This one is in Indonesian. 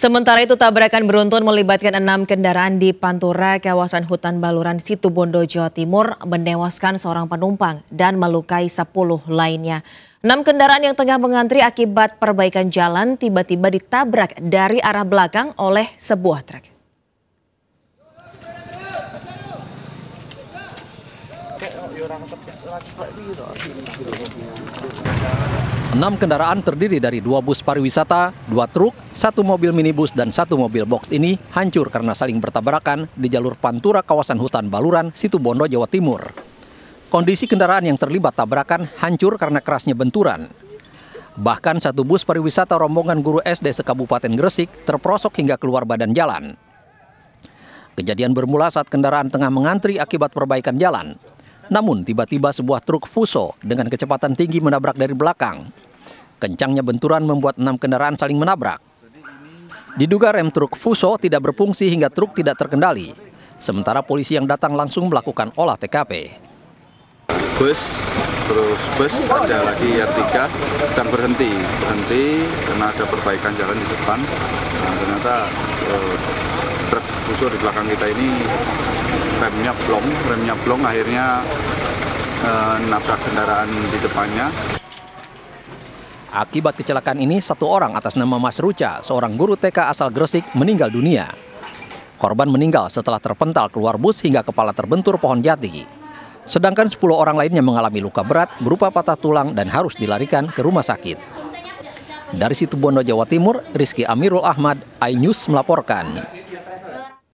Sementara itu tabrakan beruntun melibatkan enam kendaraan di Pantura, kawasan hutan Baluran, Situbondo, Jawa Timur, menewaskan seorang penumpang dan melukai sepuluh lainnya. Enam kendaraan yang tengah mengantri akibat perbaikan jalan tiba-tiba ditabrak dari arah belakang oleh sebuah truk. Enam kendaraan terdiri dari dua bus pariwisata, dua truk, satu mobil minibus, dan satu mobil box ini hancur karena saling bertabrakan di jalur Pantura kawasan hutan Baluran, Situbondo, Jawa Timur. Kondisi kendaraan yang terlibat tabrakan hancur karena kerasnya benturan. Bahkan satu bus pariwisata rombongan guru SD sekabupaten Gresik terprosok hingga keluar badan jalan. Kejadian bermula saat kendaraan tengah mengantri akibat perbaikan jalan. Namun tiba-tiba sebuah truk Fuso dengan kecepatan tinggi menabrak dari belakang. Kencangnya benturan membuat enam kendaraan saling menabrak. Diduga rem truk Fuso tidak berfungsi hingga truk tidak terkendali. Sementara polisi yang datang langsung melakukan olah TKP. Bus, terus bus, ada lagi R3 sedang berhenti. Berhenti karena ada perbaikan jalan di depan. Nah, ternyata eh, truk busur di belakang kita ini remnya plong, remnya plong akhirnya eh, nabrak kendaraan di depannya. Akibat kecelakaan ini, satu orang atas nama Mas Ruca, seorang guru TK asal Gresik, meninggal dunia. Korban meninggal setelah terpental keluar bus hingga kepala terbentur pohon jati. Sedangkan 10 orang lainnya mengalami luka berat berupa patah tulang dan harus dilarikan ke rumah sakit. Dari Situbondo, Jawa Timur, Rizky Amirul Ahmad, iNews melaporkan.